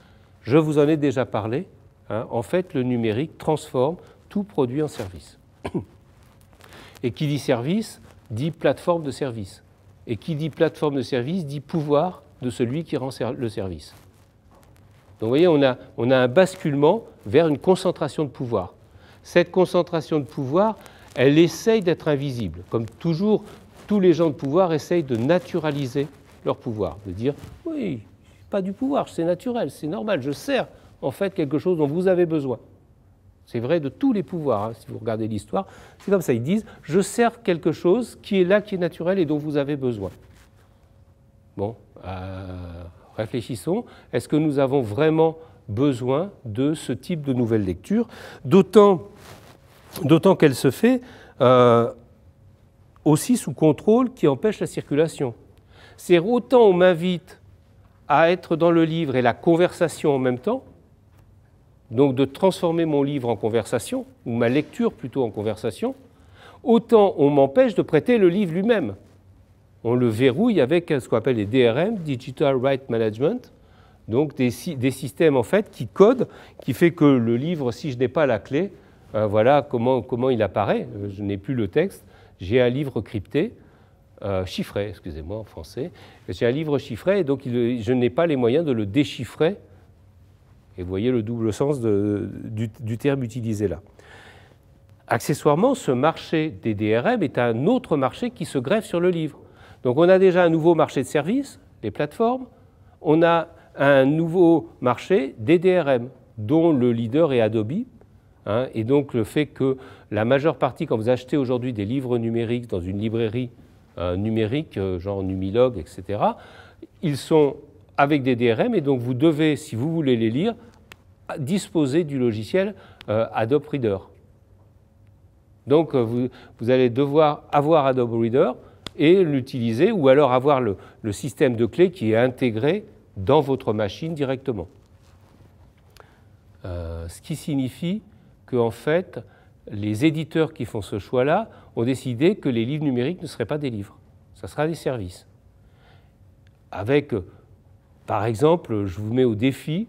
Je vous en ai déjà parlé. Hein. En fait, le numérique transforme produit en service. *coughs* Et qui dit service dit plateforme de service. Et qui dit plateforme de service dit pouvoir de celui qui rend le service. Donc vous voyez, on a, on a un basculement vers une concentration de pouvoir. Cette concentration de pouvoir, elle essaye d'être invisible. Comme toujours, tous les gens de pouvoir essayent de naturaliser leur pouvoir, de dire oui, pas du pouvoir, c'est naturel, c'est normal, je sers en fait quelque chose dont vous avez besoin. C'est vrai de tous les pouvoirs, hein, si vous regardez l'histoire. C'est comme ça, ils disent, je sers quelque chose qui est là, qui est naturel et dont vous avez besoin. Bon, euh, réfléchissons, est-ce que nous avons vraiment besoin de ce type de nouvelle lecture D'autant, qu'elle se fait euh, aussi sous contrôle qui empêche la circulation. C'est autant on m'invite à être dans le livre et la conversation en même temps, donc de transformer mon livre en conversation, ou ma lecture plutôt en conversation, autant on m'empêche de prêter le livre lui-même. On le verrouille avec ce qu'on appelle les DRM, Digital Right Management, donc des, systèmes en fait qui codent, qui fait que le livre, si je n'ai pas la clé, euh, voilà comment, il apparaît. Euh, je n'ai plus le texte, j'ai un livre crypté, euh, chiffré, excusez-moi en français, j'ai un livre chiffré, et donc je n'ai pas les moyens de le déchiffrer et vous voyez le double sens du, terme utilisé là. Accessoirement, ce marché des DRM est un autre marché qui se greffe sur le livre. Donc on a déjà un nouveau marché de services, les plateformes, on a un nouveau marché des DRM, dont le leader est Adobe. Hein. et donc le fait que la majeure partie, quand vous achetez aujourd'hui des livres numériques dans une librairie euh, numérique, euh, genre Numilog, etc., ils sont avec des DRM, et donc vous devez, si vous voulez les lire, disposer du logiciel euh, Adobe Reader. Donc euh, vous, allez devoir avoir Adobe Reader et l'utiliser, ou alors avoir le, système de clés qui est intégré dans votre machine directement. Euh, ce qui signifie que, en fait, les éditeurs qui font ce choix-là ont décidé que les livres numériques ne seraient pas des livres, ça sera des services. Avec par exemple, je vous mets au défi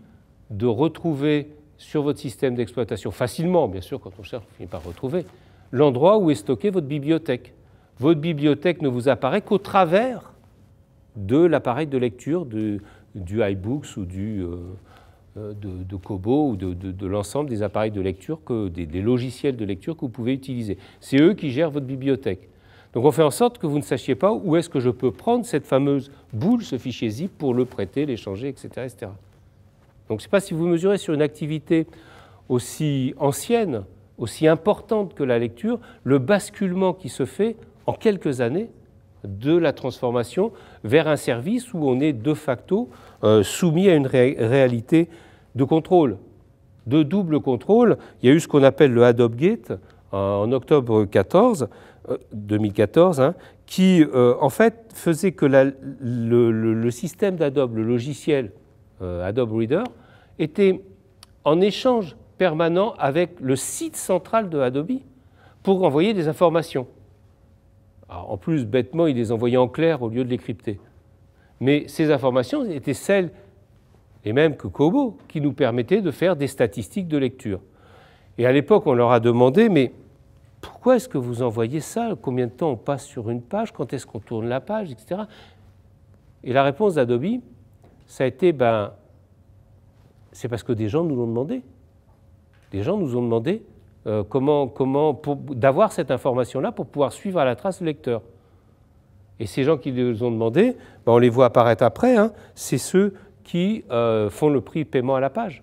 de retrouver sur votre système d'exploitation, facilement bien sûr, quand on cherche, on finit par retrouver, l'endroit où est stockée votre bibliothèque. Votre bibliothèque ne vous apparaît qu'au travers de l'appareil de lecture du iBooks ou du, euh, euh, de, Kobo ou de, l'ensemble des appareils de lecture, que, des logiciels de lecture que vous pouvez utiliser. C'est eux qui gèrent votre bibliothèque. Donc on fait en sorte que vous ne sachiez pas où est-ce que je peux prendre cette fameuse boule, ce fichier zip, pour le prêter, l'échanger, etc., Donc je ne pas si vous mesurez sur une activité aussi ancienne, aussi importante que la lecture, le basculement qui se fait en quelques années de la transformation vers un service où on est de facto euh, soumis à une réalité de contrôle, de double contrôle. Il y a eu ce qu'on appelle le Adobe Gate euh, en octobre 2014. 2014, hein, qui euh, en fait faisait que le, système d'Adobe, le logiciel euh, Adobe Reader, était en échange permanent avec le site central de Adobe pour envoyer des informations. en plus, bêtement, il les envoyait en clair au lieu de les crypter. Mais ces informations étaient celles, et même que Kobo, qui nous permettaient de faire des statistiques de lecture. Et à l'époque, on leur a demandé, mais pourquoi est-ce que vous envoyez ça Combien de temps on passe sur une page Quand est-ce qu'on tourne la page etc. Et la réponse d'Adobe, ça a été ben, c'est parce que des gens nous l'ont demandé. Des gens nous ont demandé euh, comment, comment d'avoir cette information-là pour pouvoir suivre à la trace le lecteur. Et ces gens qui nous ont demandé, ben, on les voit apparaître après, hein. c'est ceux qui euh, font le prix paiement à la page.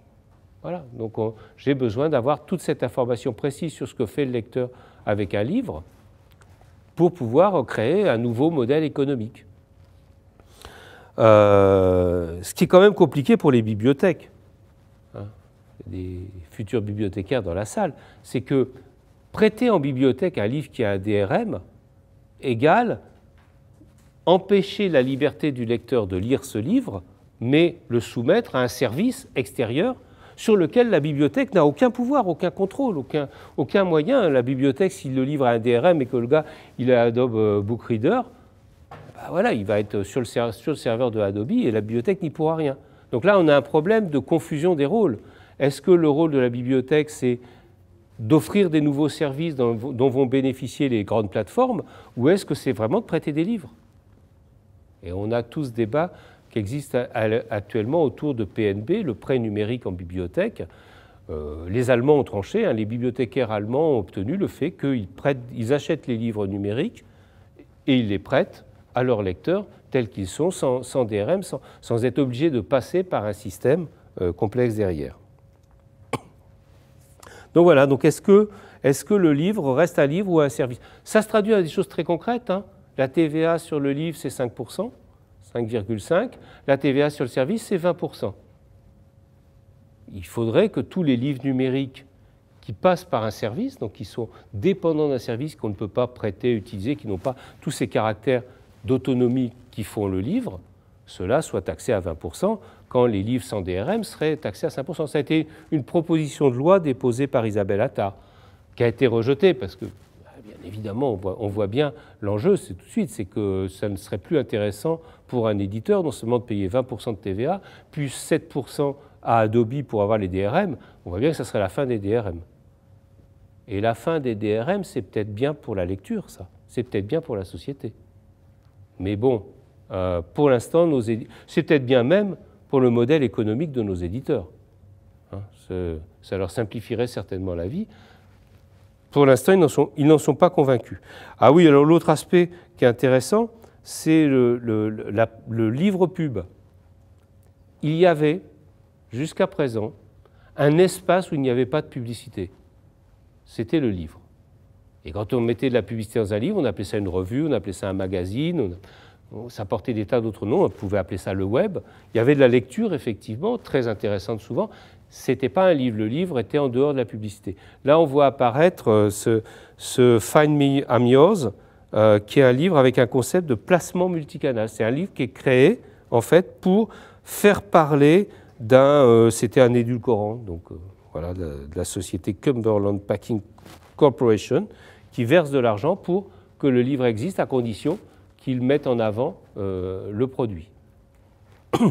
Voilà. Donc j'ai besoin d'avoir toute cette information précise sur ce que fait le lecteur avec un livre pour pouvoir créer un nouveau modèle économique. Euh, ce qui est quand même compliqué pour les bibliothèques, hein, les des futurs bibliothécaires dans la salle, c'est que prêter en bibliothèque un livre qui a un DRM égale empêcher la liberté du lecteur de lire ce livre, mais le soumettre à un service extérieur sur lequel la bibliothèque n'a aucun pouvoir, aucun contrôle, aucun, aucun moyen. La bibliothèque, s'il le livre à un DRM et que le gars, il a Adobe euh, Book Reader, bah voilà, il va être sur le, sur le serveur de Adobe et la bibliothèque n'y pourra rien. Donc là, on a un problème de confusion des rôles. Est-ce que le rôle de la bibliothèque, c'est d'offrir des nouveaux services dont vont bénéficier les grandes plateformes, ou est-ce que c'est vraiment de prêter des livres Et on a tous débat qui existe actuellement autour de PNB, le prêt numérique en bibliothèque. Euh, les Allemands ont tranché, hein. les bibliothécaires allemands ont obtenu le fait qu'ils ils achètent les livres numériques et ils les prêtent à leurs lecteurs tels qu'ils sont, sans, DRM, sans, être obligés de passer par un système euh, complexe derrière. *coughs* Donc voilà, donc est-ce que, le livre reste un livre ou un service Ça se traduit à des choses très concrètes. Hein. La TVA sur le livre, c'est 5%. 5,5. La TVA sur le service, c'est 20%. Il faudrait que tous les livres numériques qui passent par un service, donc qui sont dépendants d'un service qu'on ne peut pas prêter, utiliser, qui n'ont pas tous ces caractères d'autonomie qui font le livre, cela soit taxé à 20%, quand les livres sans DRM seraient taxés à 5%. Ça a été une proposition de loi déposée par Isabelle Attard, qui a été rejetée, parce que, bien évidemment, on voit, on voit bien l'enjeu, c'est tout de suite, c'est que ça ne serait plus intéressant pour un éditeur, non seulement de payer 20% de TVA, plus 7% à Adobe pour avoir les DRM, on voit bien que ça serait la fin des DRM. Et la fin des DRM, c'est peut-être bien pour la lecture, ça. C'est peut-être bien pour la société. Mais bon, euh, pour l'instant, c'est peut-être bien même pour le modèle économique de nos éditeurs. Hein. ça leur simplifierait certainement la vie. Pour l'instant, ils n'en sont, sont, pas convaincus. Ah oui, alors l'autre aspect qui est intéressant, c'est le, livre pub. Il y avait, jusqu'à présent, un espace où il n'y avait pas de publicité. C'était le livre. Et quand on mettait de la publicité dans un livre, on appelait ça une revue, on appelait ça un magazine, ça portait des tas d'autres noms, on pouvait appeler ça le web. Il y avait de la lecture, effectivement, très intéressante souvent. C'était pas un livre, le livre était en dehors de la publicité. Là, on voit apparaître euh, ce, ce Find Me yours ». Euh, qui est un livre avec un concept de placement multicanal. C'est un livre qui est créé, en fait, pour faire parler d'un. Euh, c'était un édulcorant, donc euh, voilà, de la, société Cumberland Packing Corporation, qui verse de l'argent pour que le livre existe, à condition qu'il mette en avant le produit. *coughs*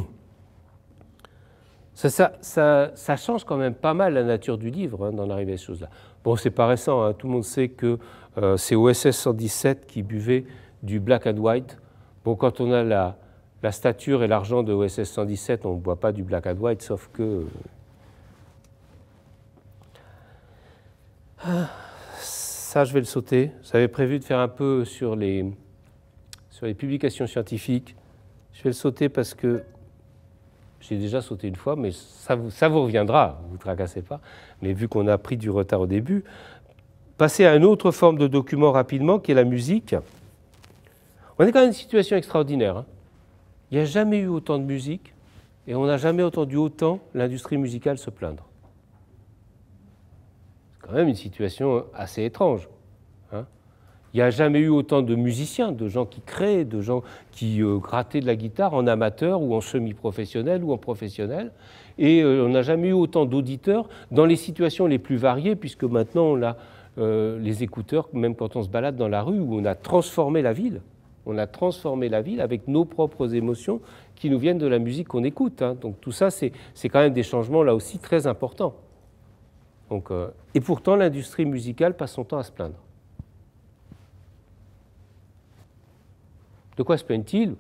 Ça, change quand même pas mal la nature du livre dans hein, d'en arriver à ces choses-là. Bon, c'est pas récent, hein. tout le monde sait que euh, c'est OSS 117 qui buvait du black and white. Bon, quand on a la, la stature et l'argent de OSS 117, on ne boit pas du black and white, sauf que. Ça, je vais le sauter. J'avais prévu de faire un peu sur les, sur les publications scientifiques. Je vais le sauter parce que j'ai déjà sauté une fois, mais ça vous, ça vous reviendra, vous ne vous tracassez pas. Mais vu qu'on a pris du retard au début, passer à une autre forme de document rapidement, qui est la musique. On est quand même dans une situation extraordinaire. Hein. Il n'y a jamais eu autant de musique et on n'a jamais entendu autant l'industrie musicale se plaindre. C'est quand même une situation assez étrange. Hein. Il n'y a jamais eu autant de musiciens, de gens qui créent, de gens qui euh, grattaient de la guitare en amateur ou en semi-professionnel ou en professionnel. Et euh, on n'a jamais eu autant d'auditeurs dans les situations les plus variées, puisque maintenant on a euh, les écouteurs, même quand on se balade dans la rue, où on a transformé la ville. On a transformé la ville avec nos propres émotions qui nous viennent de la musique qu'on écoute. Hein. Donc tout ça, c'est quand même des changements là aussi très importants. Euh, et pourtant, l'industrie musicale passe son temps à se plaindre. De quoi se plaignent-ils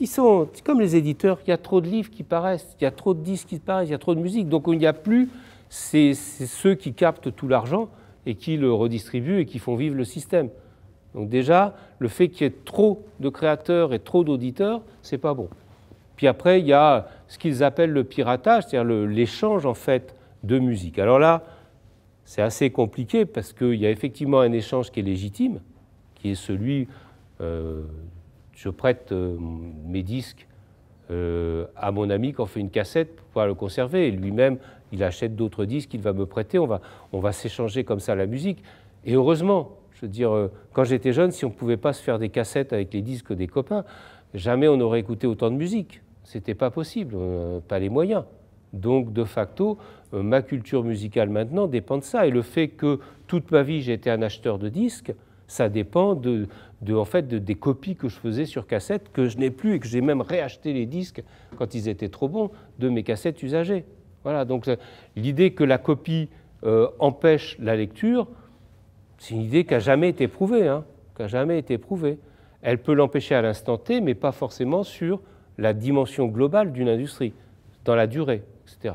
Ils sont comme les éditeurs, il y a trop de livres qui paraissent, il y a trop de disques qui paraissent, il y a trop de musique. Donc il n'y a plus c'est ceux qui captent tout l'argent et qui le redistribuent et qui font vivre le système. Donc déjà, le fait qu'il y ait trop de créateurs et trop d'auditeurs, ce n'est pas bon. Puis après, il y a ce qu'ils appellent le piratage, c'est-à-dire l'échange en fait de musique. Alors là, c'est assez compliqué parce qu'il y a effectivement un échange qui est légitime, qui est celui euh, je prête euh, mes disques euh, à mon ami qu'on fait une cassette pour pouvoir le conserver. Et lui-même, il achète d'autres disques qu'il va me prêter. On va, s'échanger comme ça la musique. Et heureusement, je veux dire, euh, quand j'étais jeune, si on ne pouvait pas se faire des cassettes avec les disques des copains, jamais on n'aurait écouté autant de musique. n'était pas possible, pas les moyens. Donc, de facto, euh, ma culture musicale maintenant dépend de ça. Et le fait que toute ma vie, j'ai été un acheteur de disques, ça dépend de, en fait, de, des copies que je faisais sur cassette, que je n'ai plus et que j'ai même réacheté les disques quand ils étaient trop bons, de mes cassettes usagées. Voilà, donc euh, l'idée que la copie euh, empêche la lecture, c'est une idée qui n'a jamais été prouvée. Hein, qui a jamais été prouvée. Elle peut l'empêcher à l'instant T, mais pas forcément sur la dimension globale d'une industrie, dans la durée, etc.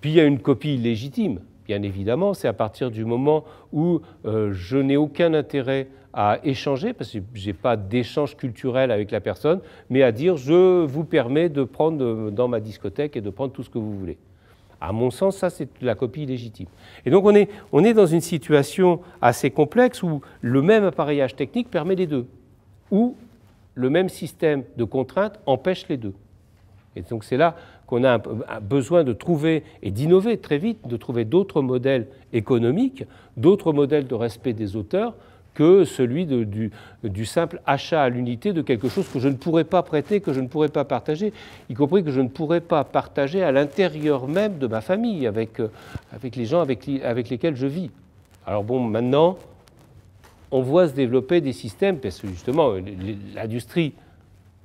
Puis il y a une copie légitime bien évidemment, c'est à partir du moment où euh, je n'ai aucun intérêt à échanger, parce que je n'ai pas d'échange culturel avec la personne, mais à dire je vous permets de prendre euh, dans ma discothèque et de prendre tout ce que vous voulez. À mon sens, ça, c'est la copie légitime. Et donc, on est, on est dans une situation assez complexe où le même appareillage technique permet les deux, où le même système de contraintes empêche les deux. Et donc, c'est là qu'on a besoin de trouver et d'innover très vite, de trouver d'autres modèles économiques, d'autres modèles de respect des auteurs que celui du, simple achat à l'unité de quelque chose que je ne pourrais pas prêter, que je ne pourrais pas partager, y compris que je ne pourrais pas partager à l'intérieur même de ma famille, avec, euh, avec les gens avec, lesquels je vis. Alors bon, maintenant, on voit se développer des systèmes, parce que justement, l'industrie,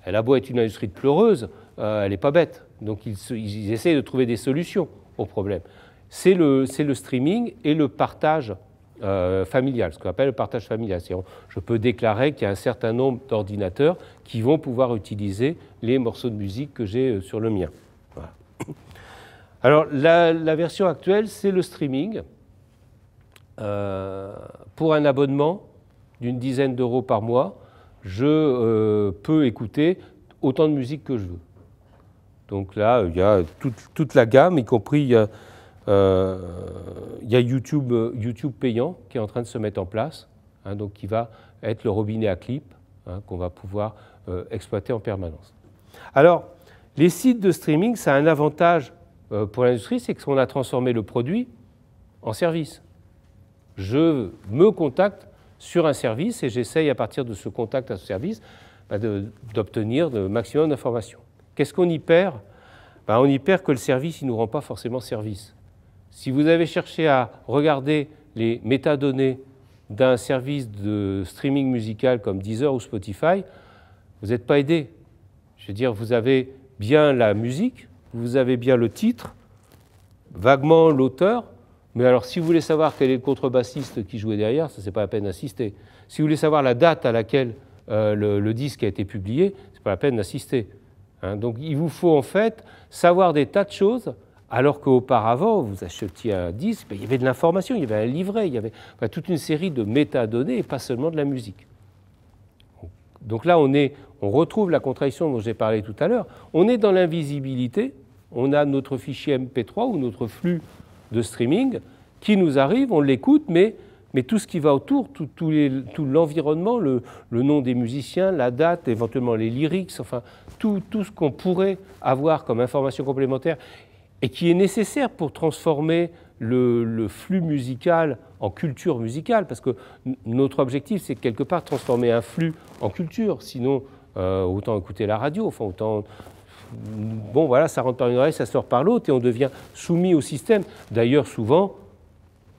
elle a beau être une industrie de pleureuse, euh, elle n'est pas bête. Donc ils, essayent de trouver des solutions au problème. C'est le, streaming et le partage euh, familial, ce qu'on appelle le partage familial. Je peux déclarer qu'il y a un certain nombre d'ordinateurs qui vont pouvoir utiliser les morceaux de musique que j'ai euh, sur le mien. Alors la, version actuelle, c'est le streaming. Euh, pour un abonnement d'une dizaine d'euros par mois, je peux écouter autant de musique que je veux. Donc là, il y a toute, la gamme, y compris euh, il y a, YouTube, YouTube, payant qui est en train de se mettre en place, hein, donc qui va être le robinet à clip hein, qu'on va pouvoir euh, exploiter en permanence. Alors, les sites de streaming, ça a un avantage euh, pour l'industrie, c'est qu'on a transformé le produit en service. Je me contacte sur un service et j'essaye à partir de ce contact à ce service bah, d'obtenir le maximum d'informations. Qu'est-ce qu'on y perd ben, On y perd que le service ne nous rend pas forcément service. Si vous avez cherché à regarder les métadonnées d'un service de streaming musical comme Deezer ou Spotify, vous n'êtes pas aidé. Je veux dire, vous avez bien la musique, vous avez bien le titre, vaguement l'auteur, mais alors si vous voulez savoir quel est le contrebassiste qui jouait derrière, ça c'est pas la peine d'assister. Si vous voulez savoir la date à laquelle euh, le, disque a été publié, ce n'est pas la peine d'assister. Hein, donc il vous faut en fait savoir des tas de choses, alors qu'auparavant, vous achetiez un disque, ben, il y avait de l'information, il y avait un livret, il y avait toute une série de métadonnées et pas seulement de la musique. Donc là, on, est, on retrouve la contradiction dont j'ai parlé tout à l'heure. On est dans l'invisibilité, on a notre fichier MP3 ou notre flux de streaming qui nous arrive, on l'écoute, mais mais tout ce qui va autour, tout, tout l'environnement, le, nom des musiciens, la date, éventuellement les lyrics, enfin tout, ce qu'on pourrait avoir comme information complémentaire et qui est nécessaire pour transformer le, flux musical en culture musicale, parce que notre objectif, c'est quelque part transformer un flux en culture, sinon euh, autant écouter la radio, enfin autant bon, voilà, ça rentre par une oreille, ça sort par l'autre, et on devient soumis au système. D'ailleurs, souvent,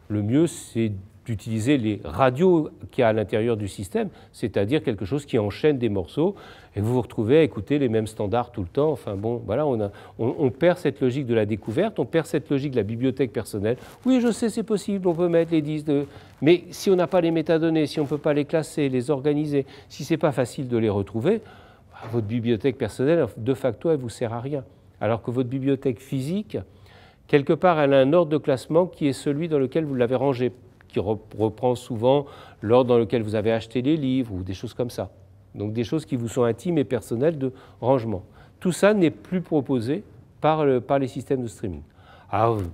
le mieux, c'est d'utiliser les radios qu'il y a à l'intérieur du système, c'est-à-dire quelque chose qui enchaîne des morceaux, et vous vous retrouvez à écouter les mêmes standards tout le temps. Enfin bon, voilà, on, a, on, perd cette logique de la découverte, on perd cette logique de la bibliothèque personnelle. Oui, je sais, c'est possible, on peut mettre les 10 de... Mais si on n'a pas les métadonnées, si on ne peut pas les classer, les organiser, si ce n'est pas facile de les retrouver, bah, votre bibliothèque personnelle, de facto, elle ne vous sert à rien. Alors que votre bibliothèque physique, quelque part, elle a un ordre de classement qui est celui dans lequel vous l'avez rangé qui reprend souvent l'ordre dans lequel vous avez acheté les livres ou des choses comme ça. Donc des choses qui vous sont intimes et personnelles de rangement. Tout ça n'est plus proposé par, par, les systèmes de streaming. Alors, ah,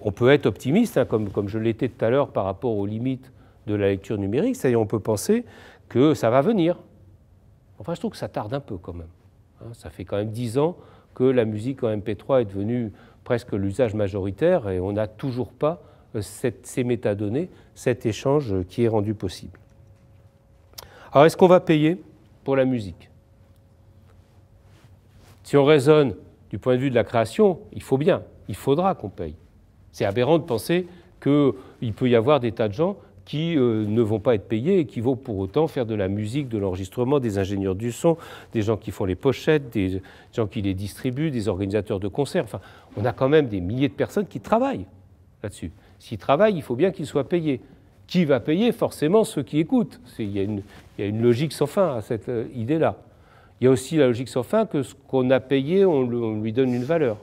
on peut être optimiste, hein, comme, comme je l'étais tout à l'heure par rapport aux limites de la lecture numérique, c'est-à-dire on peut penser que ça va venir. Enfin, je trouve que ça tarde un peu quand même. Hein. ça fait quand même dix ans que la musique en MP3 est devenue presque l'usage majoritaire et on n'a toujours pas euh, ces métadonnées, cet échange qui est rendu possible. Alors est-ce qu'on va payer pour la musique Si on raisonne du point de vue de la création, il faut bien, il faudra qu'on paye. C'est aberrant de penser qu'il peut y avoir des tas de gens qui euh, ne vont pas être payés et qui vont pour autant faire de la musique, de l'enregistrement, des ingénieurs du son, des gens qui font les pochettes, des gens qui les distribuent, des organisateurs de concerts. Enfin, on a quand même des milliers de personnes qui travaillent là-dessus. S'il travaille, il faut bien qu'il soit payé. Qui va payer Forcément ceux qui écoutent. Il y, a une, logique sans fin à cette euh, idée-là. Il y a aussi la logique sans fin que ce qu'on a payé, on, on lui donne une valeur.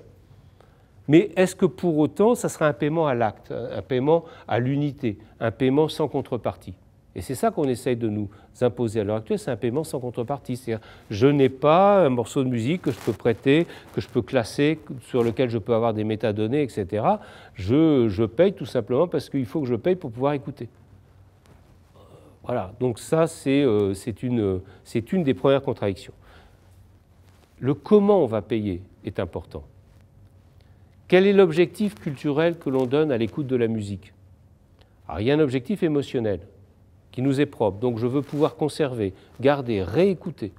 Mais est-ce que pour autant, ça sera un paiement à l'acte, un paiement à l'unité, un paiement sans contrepartie et c'est ça qu'on essaye de nous imposer à l'heure actuelle, c'est un paiement sans contrepartie. C'est-à-dire, je n'ai pas un morceau de musique que je peux prêter, que je peux classer, sur lequel je peux avoir des métadonnées, etc. Je, paye tout simplement parce qu'il faut que je paye pour pouvoir écouter. Voilà, donc ça, c'est euh, une, une des premières contradictions. Le comment on va payer est important. Quel est l'objectif culturel que l'on donne à l'écoute de la musique Alors, il y a un objectif émotionnel qui nous est propre. Donc je veux pouvoir conserver, garder, réécouter.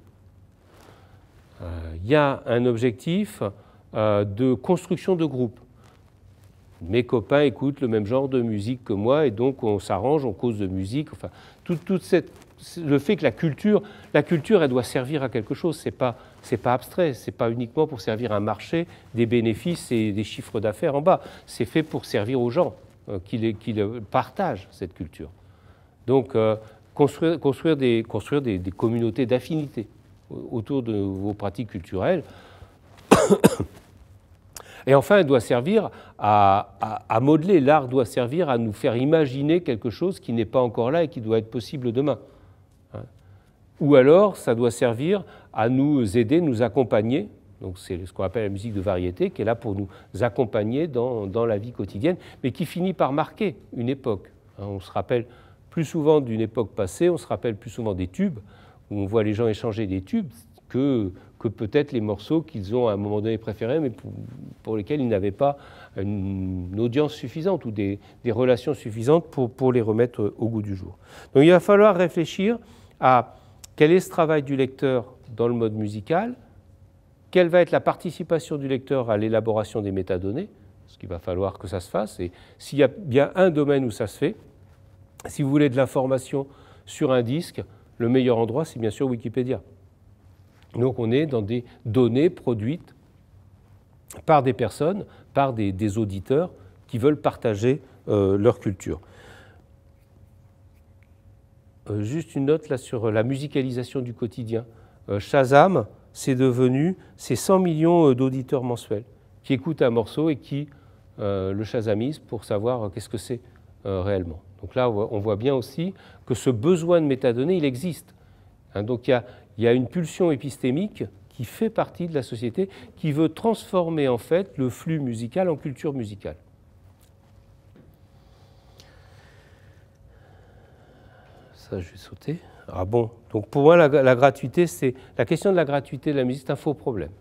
Il euh, y a un objectif euh, de construction de groupe. Mes copains écoutent le même genre de musique que moi et donc on s'arrange, on cause de musique. Enfin, toute le fait que la culture, la culture, elle doit servir à quelque chose. C'est pas, c'est pas abstrait. C'est pas uniquement pour servir un marché, des bénéfices et des chiffres d'affaires en bas. C'est fait pour servir aux gens euh, qui, qui partagent cette culture. Donc, euh, construire, des, communautés d'affinité autour de vos pratiques culturelles. *coughs* Et enfin, elle doit servir à, modeler. L'art doit servir à nous faire imaginer quelque chose qui n'est pas encore là et qui doit être possible demain. Hein. Ou alors, ça doit servir à nous aider, nous accompagner. Donc, c'est ce qu'on appelle la musique de variété, qui est là pour nous accompagner dans, la vie quotidienne, mais qui finit par marquer une époque. Hein, on se rappelle plus souvent d'une époque passée, on se rappelle plus souvent des tubes, où on voit les gens échanger des tubes, que, que peut-être les morceaux qu'ils ont à un moment donné préférés, mais pour, lesquels ils n'avaient pas une, audience suffisante ou des, relations suffisantes pour, pour, les remettre au goût du jour. Donc il va falloir réfléchir à quel est ce travail du lecteur dans le mode musical, quelle va être la participation du lecteur à l'élaboration des métadonnées, ce qu'il va falloir que ça se fasse, et s'il y a bien un domaine où ça se fait, si vous voulez de l'information sur un disque, le meilleur endroit, c'est bien sûr Wikipédia. Donc on est dans des données produites par des personnes, par des, auditeurs qui veulent partager euh, leur culture. Euh, juste une note là sur euh, la musicalisation du quotidien. Shazam, c'est devenu ces 100 millions d'auditeurs mensuels qui écoutent un morceau et qui le shazamisent pour savoir qu'est-ce que c'est réellement. Donc là, on voit bien aussi que ce besoin de métadonnées, il existe. Hein, donc il y, a, une pulsion épistémique qui fait partie de la société, qui veut transformer en fait le flux musical en culture musicale. Ça, je vais sauter. Ah bon Donc pour moi, la, gratuité, c'est la question de la gratuité de la musique, c'est un faux problème.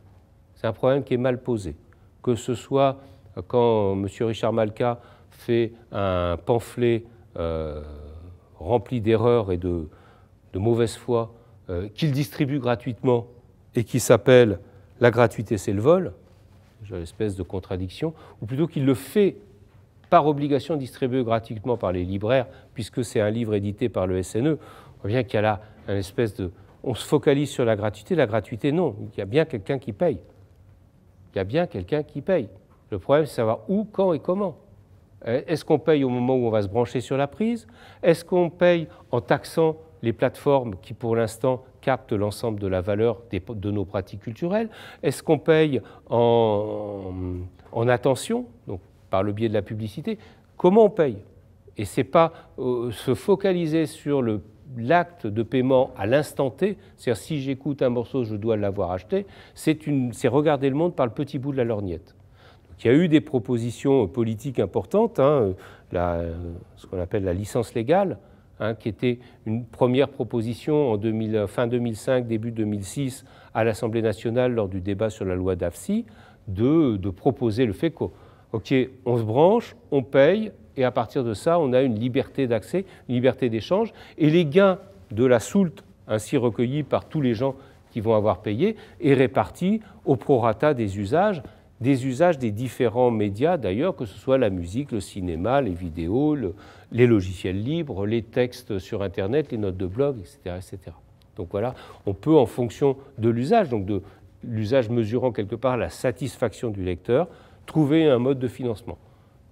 C'est un problème qui est mal posé. Que ce soit quand euh, M. Richard Malka fait un pamphlet euh, rempli d'erreurs et de, mauvaise foi euh, qu'il distribue gratuitement et qui s'appelle La gratuité, c'est le vol, une espèce de contradiction, ou plutôt qu'il le fait par obligation distribuée gratuitement par les libraires, puisque c'est un livre édité par le SNE, on voit qu'il y a là une espèce de... On se focalise sur la gratuité, la gratuité non, il y a bien quelqu'un qui paye. Il y a bien quelqu'un qui paye. Le problème, c'est savoir où, quand et comment. Euh, est-ce qu'on paye au moment où on va se brancher sur la prise Est-ce qu'on paye en taxant les plateformes qui, pour l'instant, captent l'ensemble de la valeur de nos pratiques culturelles Est-ce qu'on paye en, attention, donc par le biais de la publicité Comment on paye Et c'est pas euh, se focaliser sur le l'acte de paiement à l'instant T, c'est-à-dire si j'écoute un morceau, je dois l'avoir acheté, c'est regarder le monde par le petit bout de la lorgnette qui a eu des propositions politiques importantes, hein, ce qu'on appelle la licence légale, hein, qui était une première proposition en fin 2005, début 2006 à l'Assemblée nationale lors du débat sur la loi d'AFSI, de, proposer le fait qu'on ok, on se branche, on paye, et à partir de ça, on a une liberté d'accès, une liberté d'échange, et les gains de la soult, ainsi recueillis par tous les gens qui vont avoir payé est répartis au prorata des usages des usages des différents médias, d'ailleurs, que ce soit la musique, le cinéma, les vidéos, les logiciels libres, les textes sur Internet, les notes de blog, etc. etc. Donc voilà, on peut, en fonction de l'usage, donc de l'usage mesurant quelque part la satisfaction du lecteur, trouver un mode de financement.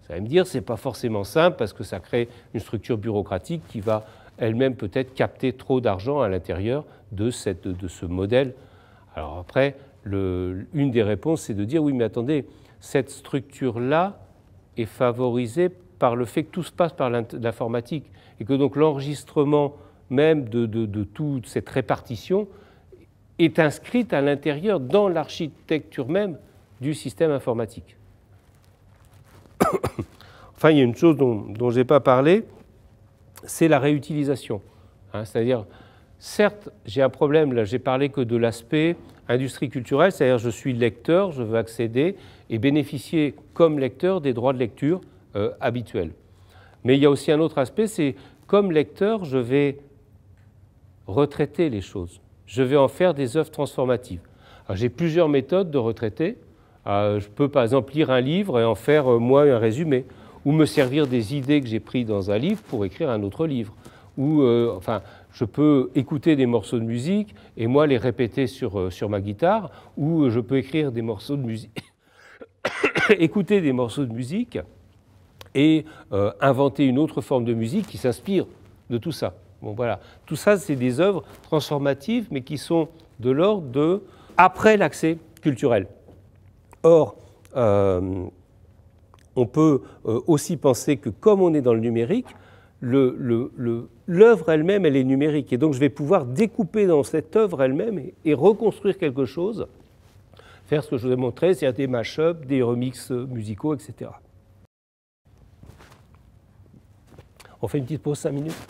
Ça va me dire, c'est pas forcément simple parce que ça crée une structure bureaucratique qui va elle-même peut-être capter trop d'argent à l'intérieur de, cette, de ce modèle. Alors après, une des réponses, c'est de dire oui, mais attendez, cette structure-là est favorisée par le fait que tout se passe par l'informatique et que donc l'enregistrement même de, toute cette répartition est inscrite à l'intérieur dans l'architecture même du système informatique. *coughs* enfin, il y a une chose dont, dont je n'ai pas parlé, c'est la réutilisation. Hein, c'est-à-dire, Certes, j'ai un problème, là j'ai parlé que de l'aspect industrie culturelle, c'est-à-dire je suis lecteur, je veux accéder et bénéficier comme lecteur des droits de lecture euh, habituels. Mais il y a aussi un autre aspect, c'est comme lecteur, je vais retraiter les choses, je vais en faire des œuvres transformatives. J'ai plusieurs méthodes de retraiter. Euh, je peux par exemple lire un livre et en faire euh, moi un résumé, ou me servir des idées que j'ai prises dans un livre pour écrire un autre livre, ou enfin je peux écouter des morceaux de musique et moi les répéter sur, euh, sur ma guitare, ou euh, je peux écrire des morceaux de musique, *coughs* écouter des morceaux de musique et euh, inventer une autre forme de musique qui s'inspire de tout ça. Bon, voilà. Tout ça, c'est des œuvres transformatives, mais qui sont de l'ordre de après l'accès culturel. Or, on peut aussi penser que comme on est dans le numérique, le, le, le l'œuvre elle-même, elle est numérique. Et donc, je vais pouvoir découper dans cette œuvre elle-même et, reconstruire quelque chose, faire ce que je vous ai montré, c'est-à-dire des mash-ups, des remixes musicaux, etc. On fait une petite pause, cinq minutes